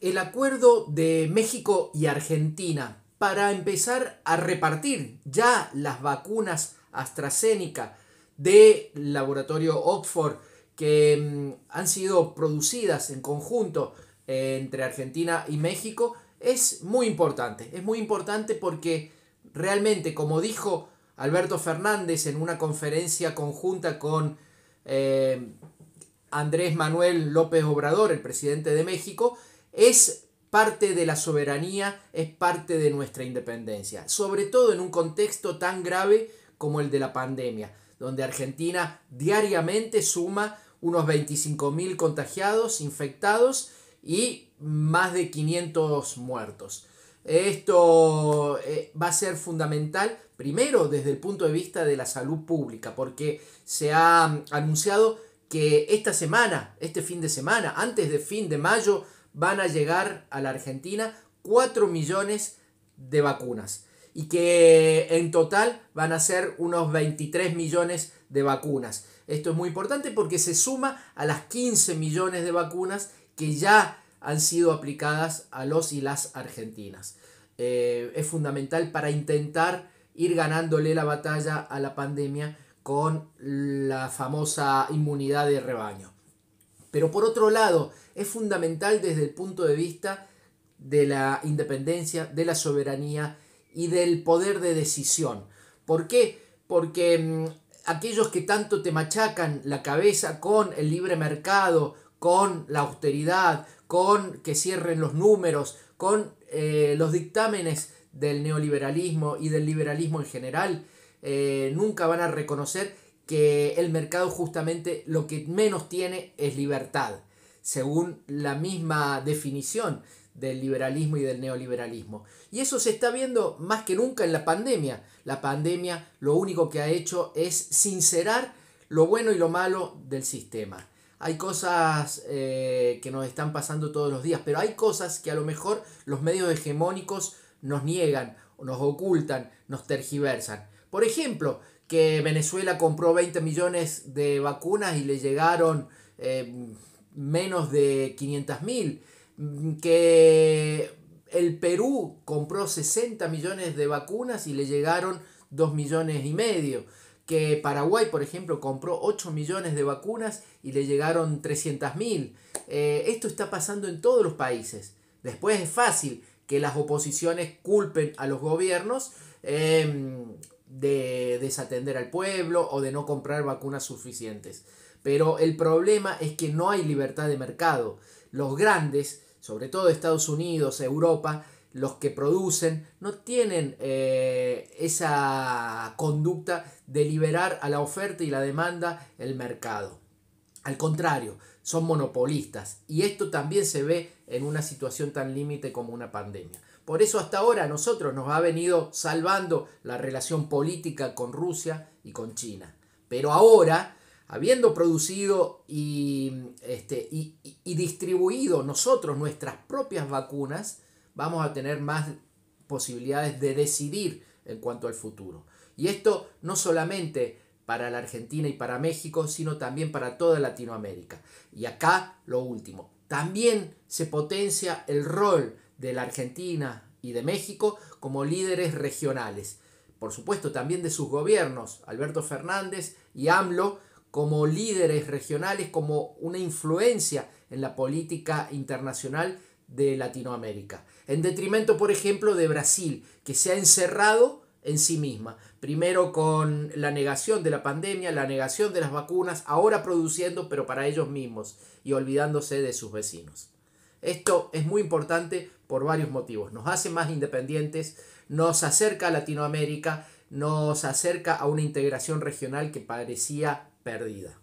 el acuerdo de México y Argentina para empezar a repartir ya las vacunas AstraZeneca de laboratorio Oxford que mm, han sido producidas en conjunto eh, entre Argentina y México es muy importante. Es muy importante porque realmente, como dijo Alberto Fernández en una conferencia conjunta con eh, Andrés Manuel López Obrador, el presidente de México, es parte de la soberanía, es parte de nuestra independencia, sobre todo en un contexto tan grave como el de la pandemia, donde Argentina diariamente suma unos 25.000 contagiados, infectados y más de 500 muertos. Esto eh, va a ser fundamental, primero desde el punto de vista de la salud pública, porque se ha anunciado que esta semana, este fin de semana, antes de fin de mayo, van a llegar a la Argentina 4 millones de vacunas y que en total van a ser unos 23 millones de vacunas. Esto es muy importante porque se suma a las 15 millones de vacunas que ya han sido aplicadas a los y las argentinas. Eh, es fundamental para intentar ir ganándole la batalla a la pandemia con la famosa inmunidad de rebaño. Pero por otro lado, es fundamental desde el punto de vista de la independencia, de la soberanía y del poder de decisión. ¿Por qué? Porque mm, aquellos que tanto te machacan la cabeza con el libre mercado, con la austeridad, con que cierren los números, con eh, los dictámenes del neoliberalismo y del liberalismo en general, eh, nunca van a reconocer que el mercado justamente lo que menos tiene es libertad, según la misma definición del liberalismo y del neoliberalismo. Y eso se está viendo más que nunca en la pandemia. La pandemia lo único que ha hecho es sincerar lo bueno y lo malo del sistema. Hay cosas eh, que nos están pasando todos los días, pero hay cosas que a lo mejor los medios hegemónicos nos niegan, nos ocultan, nos tergiversan. Por ejemplo, que Venezuela compró 20 millones de vacunas y le llegaron eh, menos de 500 mil. Mm, que el Perú compró 60 millones de vacunas y le llegaron 2 millones y medio. Que Paraguay, por ejemplo, compró 8 millones de vacunas y le llegaron 300 mil. Eh, esto está pasando en todos los países. Después es fácil que las oposiciones culpen a los gobiernos. Em, de desatender al pueblo o de no comprar vacunas suficientes. Pero el problema es que no hay libertad de mercado. Los grandes, sobre todo Estados Unidos, Europa, los que producen, no tienen eh, esa conducta de liberar a la oferta y la demanda el mercado. Al contrario, son monopolistas. Y esto también se ve en una situación tan límite como una pandemia. Por eso hasta ahora a nosotros nos ha venido salvando la relación política con Rusia y con China. Pero ahora, habiendo producido este, y, y distribuido nosotros nuestras propias vacunas, vamos a tener más posibilidades de decidir en cuanto al futuro. Y esto no solamente para la Argentina y para México, sino también para toda Latinoamérica. Y acá lo último, también se potencia el rol de la Argentina y de México como líderes regionales. Por supuesto, también de sus gobiernos, Alberto Fernández y AMLO, como líderes regionales, como una influencia en la política internacional de Latinoamérica. En detrimento, por ejemplo, de Brasil, que se ha encerrado en sí misma. Primero con la negación de la pandemia, la negación de las vacunas, ahora produciendo, pero para ellos mismos y olvidándose de sus vecinos. Esto es muy importante por varios motivos. Nos hace más independientes, nos acerca a Latinoamérica, nos acerca a una integración regional que parecía perdida.